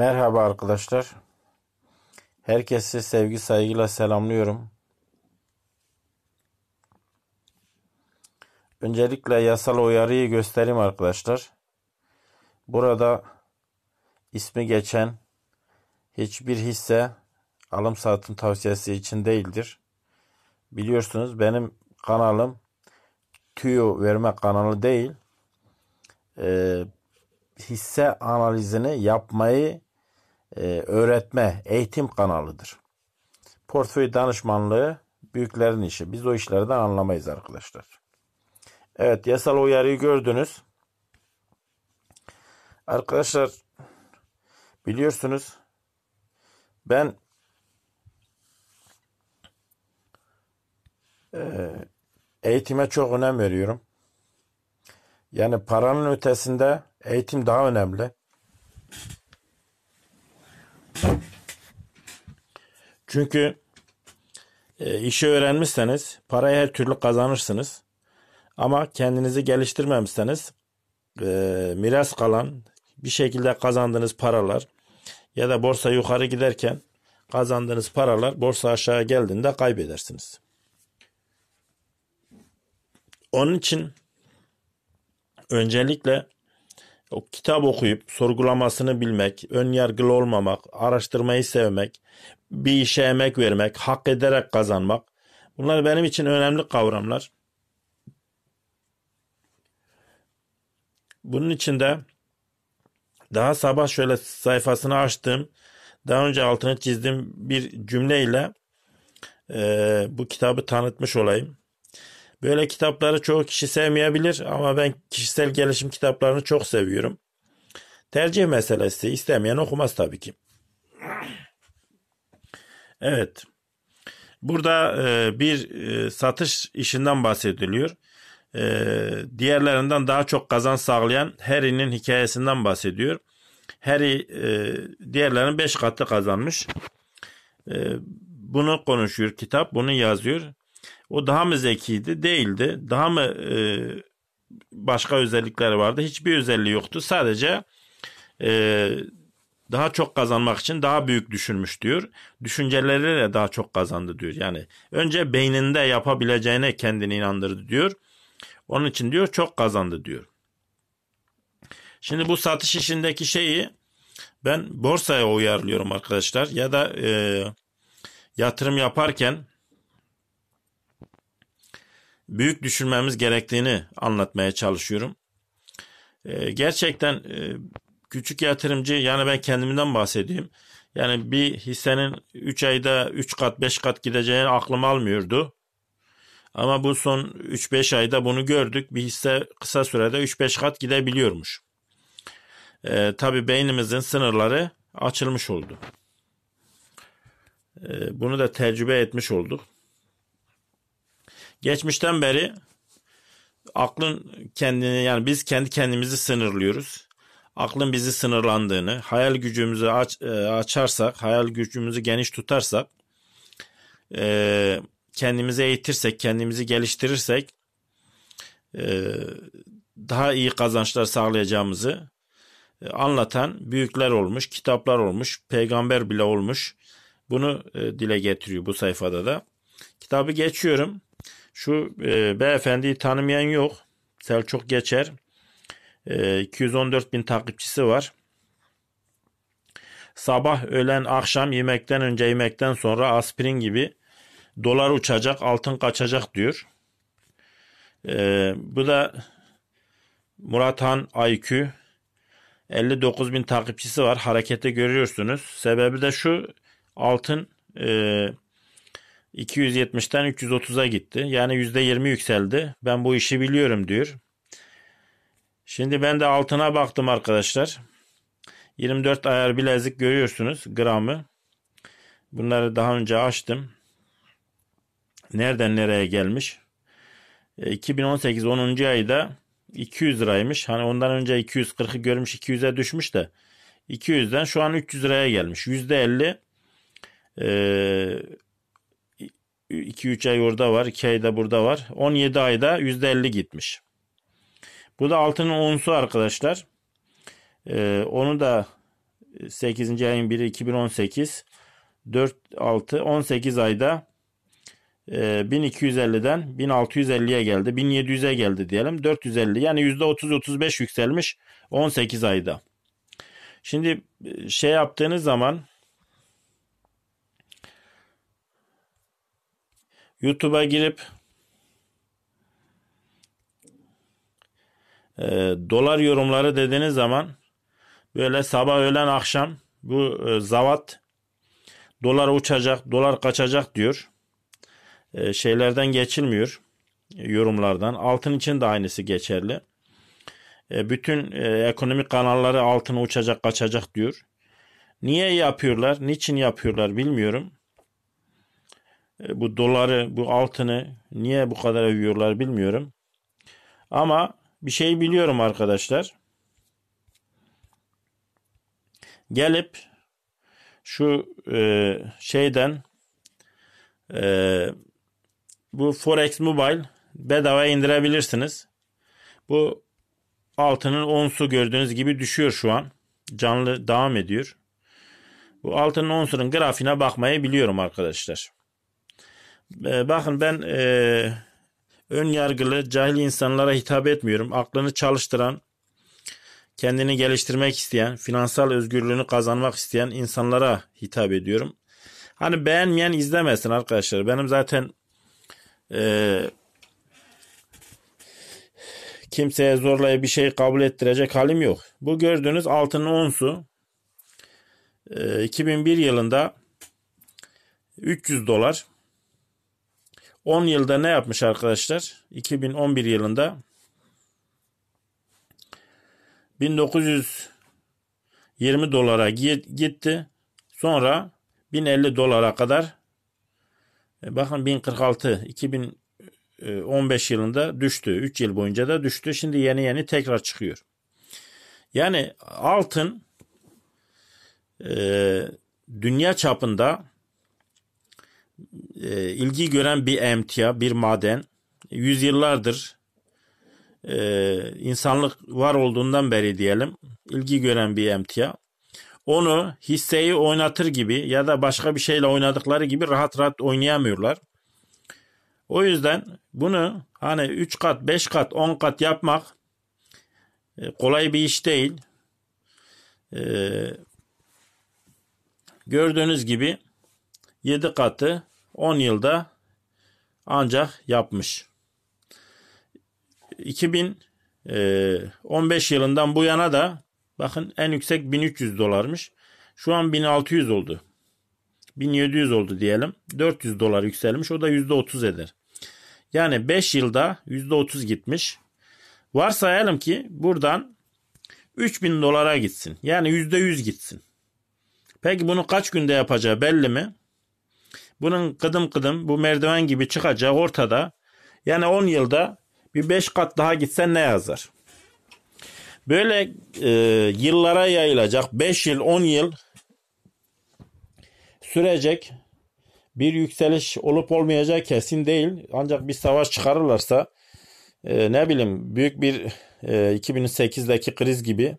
Merhaba arkadaşlar. herkese sevgi saygıyla selamlıyorum. Öncelikle yasal uyarıyı göstereyim arkadaşlar. Burada ismi geçen hiçbir hisse alım satım tavsiyesi için değildir. Biliyorsunuz benim kanalım tüyo verme kanalı değil. Ee, hisse analizini yapmayı e, öğretme, eğitim kanalıdır. Portföy danışmanlığı büyüklerin işi. Biz o işlerden anlamayız arkadaşlar. Evet yasal uyarıyı gördünüz. Arkadaşlar biliyorsunuz ben e, eğitime çok önem veriyorum. Yani paranın ötesinde eğitim daha önemli. Çünkü e, işi öğrenmişseniz parayı her türlü kazanırsınız. Ama kendinizi geliştirmemişseniz e, miras kalan bir şekilde kazandığınız paralar ya da borsa yukarı giderken kazandığınız paralar borsa aşağı geldiğinde kaybedersiniz. Onun için öncelikle o kitap okuyup sorgulamasını bilmek, ön yargılı olmamak, araştırmayı sevmek, bir işe emek vermek, hak ederek kazanmak. Bunlar benim için önemli kavramlar. Bunun için de daha sabah şöyle sayfasını açtım. Daha önce altını çizdim bir cümleyle e, bu kitabı tanıtmış olayım. Böyle kitapları çoğu kişi sevmeyebilir ama ben kişisel gelişim kitaplarını çok seviyorum. Tercih meselesi istemeyen okumaz tabii ki. Evet. Burada e, bir e, satış işinden bahsediliyor. E, diğerlerinden daha çok kazan sağlayan Harry'nin hikayesinden bahsediyor. Harry diğerlerinin 5 katı kazanmış. bunu konuşuyor kitap, bunu yazıyor. O daha mı zekiydi? Değildi. Daha mı e, başka özellikleri vardı? Hiçbir özelliği yoktu. Sadece e, daha çok kazanmak için daha büyük düşünmüş diyor. Düşünceleriyle daha çok kazandı diyor. Yani önce beyninde yapabileceğine kendini inandırdı diyor. Onun için diyor çok kazandı diyor. Şimdi bu satış işindeki şeyi ben borsaya uyarlıyorum arkadaşlar ya da e, yatırım yaparken büyük düşünmemiz gerektiğini anlatmaya çalışıyorum. Ee, gerçekten e, küçük yatırımcı yani ben kendimden bahsedeyim. Yani bir hissenin 3 ayda 3 kat 5 kat gideceğini aklım almıyordu. Ama bu son 3-5 ayda bunu gördük. Bir hisse kısa sürede 3-5 kat gidebiliyormuş. E, tabii beynimizin sınırları açılmış oldu. E, bunu da tecrübe etmiş olduk. Geçmişten beri aklın kendini yani biz kendi kendimizi sınırlıyoruz. Aklın bizi sınırlandığını, hayal gücümüzü aç, e, açarsak, hayal gücümüzü geniş tutarsak, e, kendimizi eğitirsek, kendimizi geliştirirsek e, daha iyi kazançlar sağlayacağımızı e, anlatan büyükler olmuş, kitaplar olmuş, peygamber bile olmuş. Bunu e, dile getiriyor bu sayfada da. Kitabı geçiyorum. Şu e, beyefendiyi tanımayan yok. Selçuk Geçer. E, 214 bin takipçisi var. Sabah, öğlen, akşam, yemekten önce, yemekten sonra aspirin gibi dolar uçacak, altın kaçacak diyor. E, bu da Murat Han IQ 59 bin takipçisi var. Harekete görüyorsunuz. Sebebi de şu altın e, 270'ten 330'a gitti. Yani %20 yükseldi. Ben bu işi biliyorum diyor. Şimdi ben de altına baktım arkadaşlar. 24 ayar bilezik görüyorsunuz gramı. Bunları daha önce açtım. Nereden nereye gelmiş? 2018 e, 10. ayda 200 liraymış. Hani ondan önce 240'ı görmüş 200'e düşmüş de 200'den şu an 300 liraya gelmiş. %50 e, 2-3 ay orada var, 2 da burada var. 17 ayda %50 gitmiş. Bu da altının onsu arkadaşlar. Ee, onu da 8. E, ayın 1'i 2018 4 6 18 ayda e, 1250'den 1650'ye geldi. 1700'e geldi diyelim. 450 yani %30-35 yükselmiş 18 ayda. Şimdi e, şey yaptığınız zaman YouTube'a girip e, dolar yorumları dediğiniz zaman böyle sabah öğlen akşam bu e, zavat dolar uçacak dolar kaçacak diyor. E, şeylerden geçilmiyor yorumlardan. Altın için de aynısı geçerli. E, bütün e, ekonomik kanalları altın uçacak kaçacak diyor. Niye yapıyorlar? Niçin yapıyorlar bilmiyorum. E, bu doları, bu altını niye bu kadar övüyorlar bilmiyorum. Ama bir şey biliyorum arkadaşlar. Gelip şu e, şeyden e, bu Forex Mobile bedava indirebilirsiniz. Bu altının onsu gördüğünüz gibi düşüyor şu an. Canlı devam ediyor. Bu altının onsunun grafiğine bakmayı biliyorum arkadaşlar. Ee, bakın ben e, ön yargılı cahil insanlara hitap etmiyorum. Aklını çalıştıran, kendini geliştirmek isteyen, finansal özgürlüğünü kazanmak isteyen insanlara hitap ediyorum. Hani beğenmeyen izlemesin arkadaşlar. Benim zaten e, kimseye zorlaya bir şey kabul ettirecek halim yok. Bu gördüğünüz altın onsu e, 2001 yılında 300 dolar 10 yılda ne yapmış arkadaşlar? 2011 yılında 1920 dolara gitti. Sonra 1050 dolara kadar e, bakın 1046 2015 yılında düştü. 3 yıl boyunca da düştü. Şimdi yeni yeni tekrar çıkıyor. Yani altın e, dünya çapında e, ilgi gören bir emtia, bir maden. Yüzyıllardır e, insanlık var olduğundan beri diyelim ilgi gören bir emtia. Onu hisseyi oynatır gibi ya da başka bir şeyle oynadıkları gibi rahat rahat oynayamıyorlar. O yüzden bunu hani 3 kat, 5 kat, 10 kat yapmak e, kolay bir iş değil. E, gördüğünüz gibi 7 katı 10 yılda ancak yapmış. 2015 e, yılından bu yana da bakın en yüksek 1300 dolarmış. Şu an 1600 oldu. 1700 oldu diyelim. 400 dolar yükselmiş. O da %30 eder. Yani 5 yılda %30 gitmiş. Varsayalım ki buradan 3000 dolara gitsin. Yani %100 gitsin. Peki bunu kaç günde yapacağı belli mi? Bunun kıdım kıdım bu merdiven gibi çıkacak ortada. Yani 10 yılda bir 5 kat daha gitsen ne yazar? Böyle e, yıllara yayılacak 5 yıl 10 yıl sürecek bir yükseliş olup olmayacağı kesin değil. Ancak bir savaş çıkarırlarsa e, ne bileyim büyük bir e, 2008'deki kriz gibi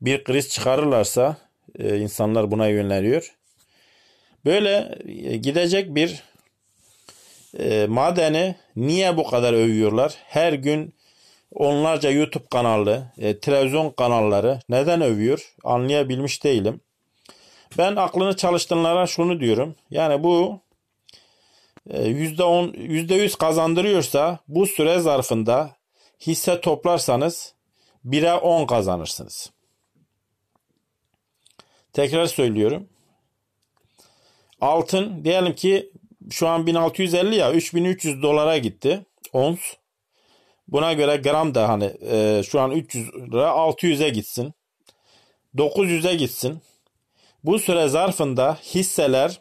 bir kriz çıkarırlarsa e, insanlar buna yöneliyor. Böyle e, gidecek bir e, madeni niye bu kadar övüyorlar? Her gün onlarca YouTube kanalı, e, televizyon kanalları neden övüyor? Anlayabilmiş değilim. Ben aklını çalıştırınlara şunu diyorum. Yani bu %10, e, %100 kazandırıyorsa bu süre zarfında hisse toplarsanız 1'e 10 kazanırsınız. Tekrar söylüyorum altın diyelim ki şu an 1650 ya 3300 dolara gitti ons. Buna göre gram da hani e, şu an 300 lira 600'e gitsin. 900'e gitsin. Bu süre zarfında hisseler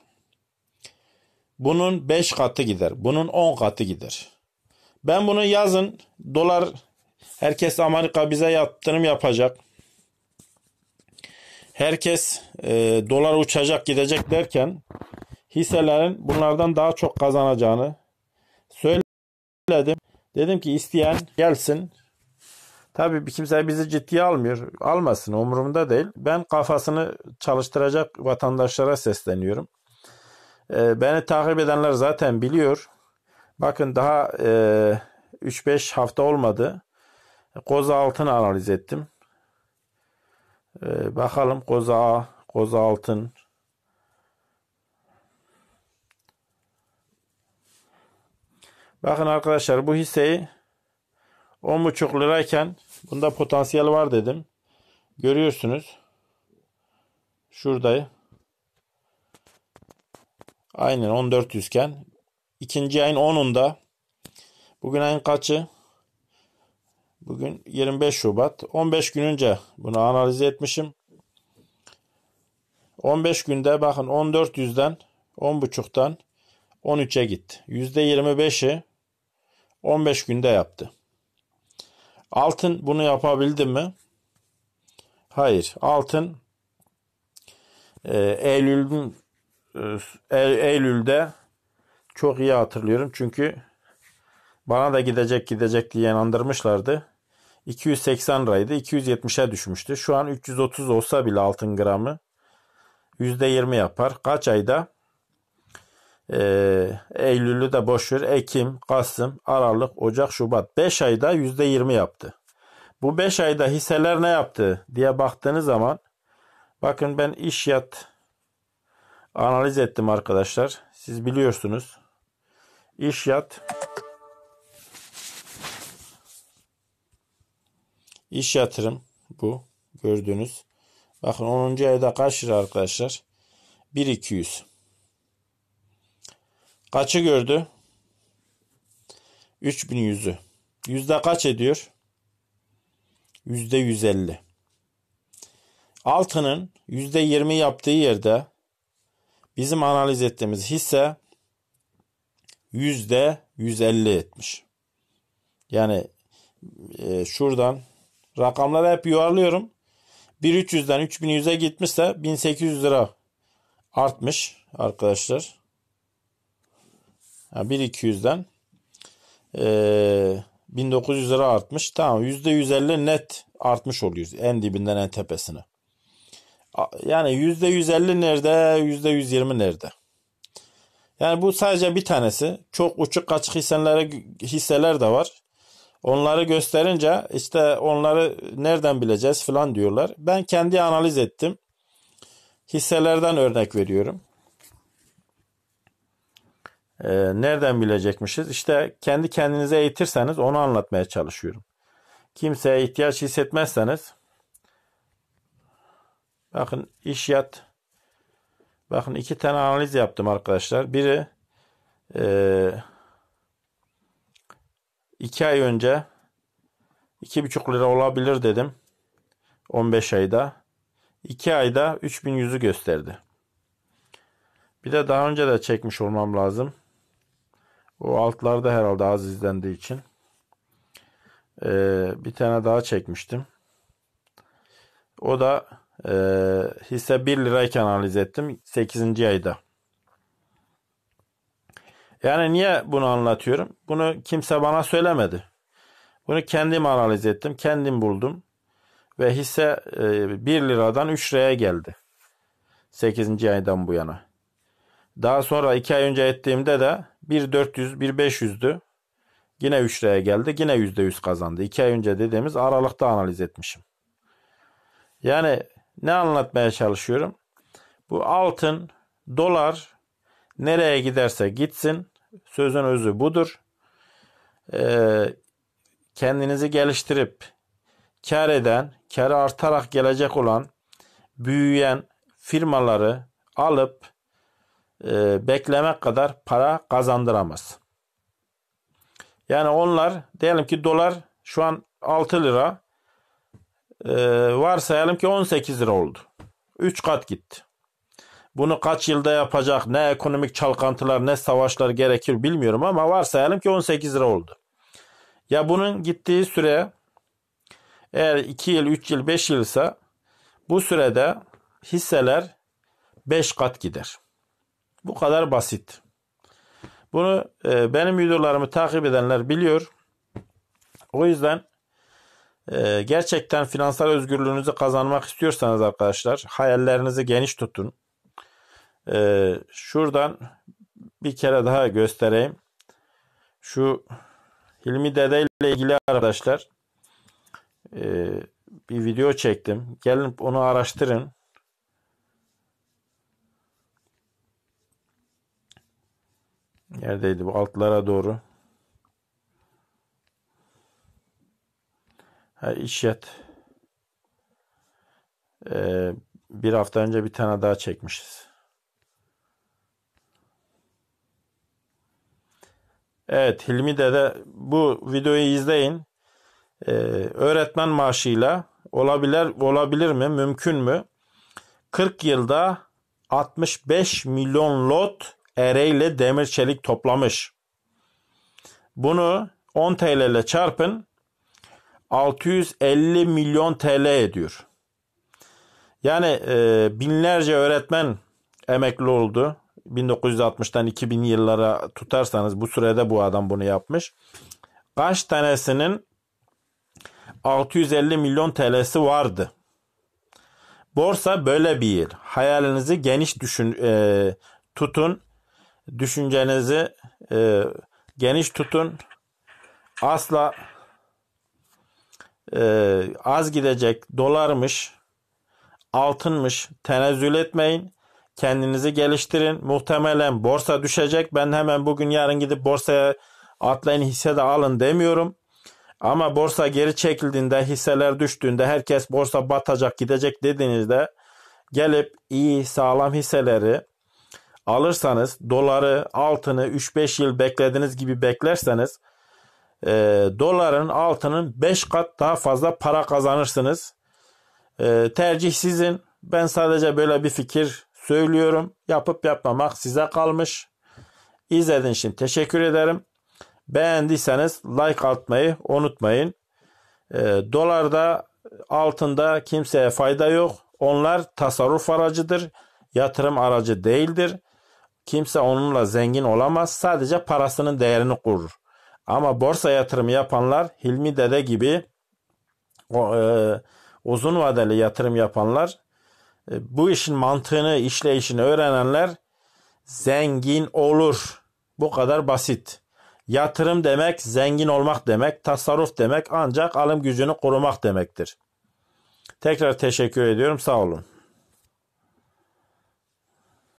bunun 5 katı gider. Bunun 10 katı gider. Ben bunu yazın dolar herkes Amerika bize yaptırım yapacak herkes e, dolar uçacak gidecek derken hisselerin bunlardan daha çok kazanacağını söyledim. Dedim ki isteyen gelsin. Tabii kimse bizi ciddiye almıyor. Almasın umurumda değil. Ben kafasını çalıştıracak vatandaşlara sesleniyorum. E, beni takip edenler zaten biliyor. Bakın daha e, 3-5 hafta olmadı. Koza altın analiz ettim. Ee, bakalım Koza A, Koza Altın. Bakın arkadaşlar bu hisseyi 10,5 lirayken bunda potansiyel var dedim. Görüyorsunuz. Şuradayım. Aynen 1400 iken ikinci ayın 10'unda bugün ayın kaçı? Bugün 25 Şubat. 15 gün önce bunu analiz etmişim. 15 günde bakın 1400'den 10.5'tan 13'e gitti. %25'i 15 günde yaptı. Altın bunu yapabildi mi? Hayır. Altın e, Eylül'ün e, e, Eylül'de çok iyi hatırlıyorum. Çünkü bana da gidecek gidecek diye inandırmışlardı. 280 liraydı. 270'e düşmüştü. Şu an 330 olsa bile altın gramı %20 yapar. Kaç ayda? Ee, Eylül'ü de boş ver. Ekim, Kasım, Aralık, Ocak, Şubat. 5 ayda %20 yaptı. Bu 5 ayda hisseler ne yaptı diye baktığınız zaman bakın ben iş yat analiz ettim arkadaşlar. Siz biliyorsunuz. İş yat İş yatırım bu gördüğünüz. Bakın 10. ayda kaç lira arkadaşlar? 1200. Kaçı gördü? 3100'ü. Yüzde kaç ediyor? Yüzde 150. Altının yüzde 20 yaptığı yerde bizim analiz ettiğimiz hisse yüzde 150 etmiş. Yani e, şuradan Rakamları hep yuvarlıyorum. 1300'den 3100'e gitmişse 1800 lira artmış arkadaşlar. Yani 1200'den e, 1900 lira artmış. Tamam %150 net artmış oluyoruz en dibinden en tepesine. Yani %150 nerede %120 nerede? Yani bu sadece bir tanesi. Çok uçuk kaçık hisselere, hisseler de var. Onları gösterince işte onları nereden bileceğiz falan diyorlar. Ben kendi analiz ettim. Hisselerden örnek veriyorum. Ee, nereden bilecekmişiz? İşte kendi kendinize eğitirseniz onu anlatmaya çalışıyorum. Kimseye ihtiyaç hissetmezseniz bakın iş yat bakın iki tane analiz yaptım arkadaşlar. Biri eee 2 ay önce 2,5 lira olabilir dedim. 15 ayda. 2 ayda 3100'ü gösterdi. Bir de daha önce de çekmiş olmam lazım. O altlarda herhalde az izlendiği için. Ee, bir tane daha çekmiştim. O da e, hisse 1 lirayken analiz ettim 8. ayda. Yani niye bunu anlatıyorum? Bunu kimse bana söylemedi. Bunu kendim analiz ettim, kendim buldum. Ve hisse 1 e, liradan 3 liraya geldi. 8. aydan bu yana. Daha sonra 2 ay önce ettiğimde de 1.400, 1.500'dü. Yine 3 liraya geldi. Yine %100 kazandı. 2 ay önce dediğimiz aralıkta analiz etmişim. Yani ne anlatmaya çalışıyorum? Bu altın, dolar nereye giderse gitsin Sözün özü budur. Ee, kendinizi geliştirip kar eden, karı artarak gelecek olan, büyüyen firmaları alıp e, beklemek kadar para kazandıramaz. Yani onlar diyelim ki dolar şu an 6 lira e, varsayalım ki 18 lira oldu. 3 kat gitti. Bunu kaç yılda yapacak ne ekonomik çalkantılar ne savaşlar gerekir bilmiyorum ama varsayalım ki 18 lira oldu. Ya bunun gittiği süre eğer 2 yıl, 3 yıl, 5 yıl ise bu sürede hisseler 5 kat gider. Bu kadar basit. Bunu e, benim videolarımı takip edenler biliyor. O yüzden e, gerçekten finansal özgürlüğünüzü kazanmak istiyorsanız arkadaşlar hayallerinizi geniş tutun. Ee, şuradan bir kere daha göstereyim. Şu Hilmi Dede ile ilgili arkadaşlar e, bir video çektim. Gelin onu araştırın. Neredeydi bu altlara doğru? Ha, işyet. Ee, bir hafta önce bir tane daha çekmişiz. Evet Hilmi Dede bu videoyu izleyin. Ee, öğretmen maaşıyla olabilir, olabilir mi? Mümkün mü? 40 yılda 65 milyon lot ereyle demir çelik toplamış. Bunu 10 TL ile çarpın 650 milyon TL ediyor. Yani e, binlerce öğretmen emekli oldu. 1960'tan 2000 yıllara tutarsanız bu sürede bu adam bunu yapmış. Kaç tanesinin 650 milyon TL'si vardı. Borsa böyle bir yer. Hayalinizi geniş düşün e, tutun. Düşüncenizi e, geniş tutun. Asla e, az gidecek dolarmış, altınmış tenezzül etmeyin. Kendinizi geliştirin. Muhtemelen borsa düşecek. Ben hemen bugün yarın gidip borsaya atlayın hisse de alın demiyorum. Ama borsa geri çekildiğinde, hisseler düştüğünde, herkes borsa batacak, gidecek dediğinizde gelip iyi sağlam hisseleri alırsanız, doları, altını 3-5 yıl beklediğiniz gibi beklerseniz e, doların, altının 5 kat daha fazla para kazanırsınız. E, tercih sizin. Ben sadece böyle bir fikir söylüyorum. Yapıp yapmamak size kalmış. İzlediğiniz için teşekkür ederim. Beğendiyseniz like atmayı unutmayın. E, ee, dolarda altında kimseye fayda yok. Onlar tasarruf aracıdır. Yatırım aracı değildir. Kimse onunla zengin olamaz. Sadece parasının değerini kurur. Ama borsa yatırımı yapanlar Hilmi Dede gibi o, e, uzun vadeli yatırım yapanlar e, bu işin mantığını, işleyişini öğrenenler zengin olur. Bu kadar basit. Yatırım demek zengin olmak demek, tasarruf demek ancak alım gücünü korumak demektir. Tekrar teşekkür ediyorum. Sağ olun.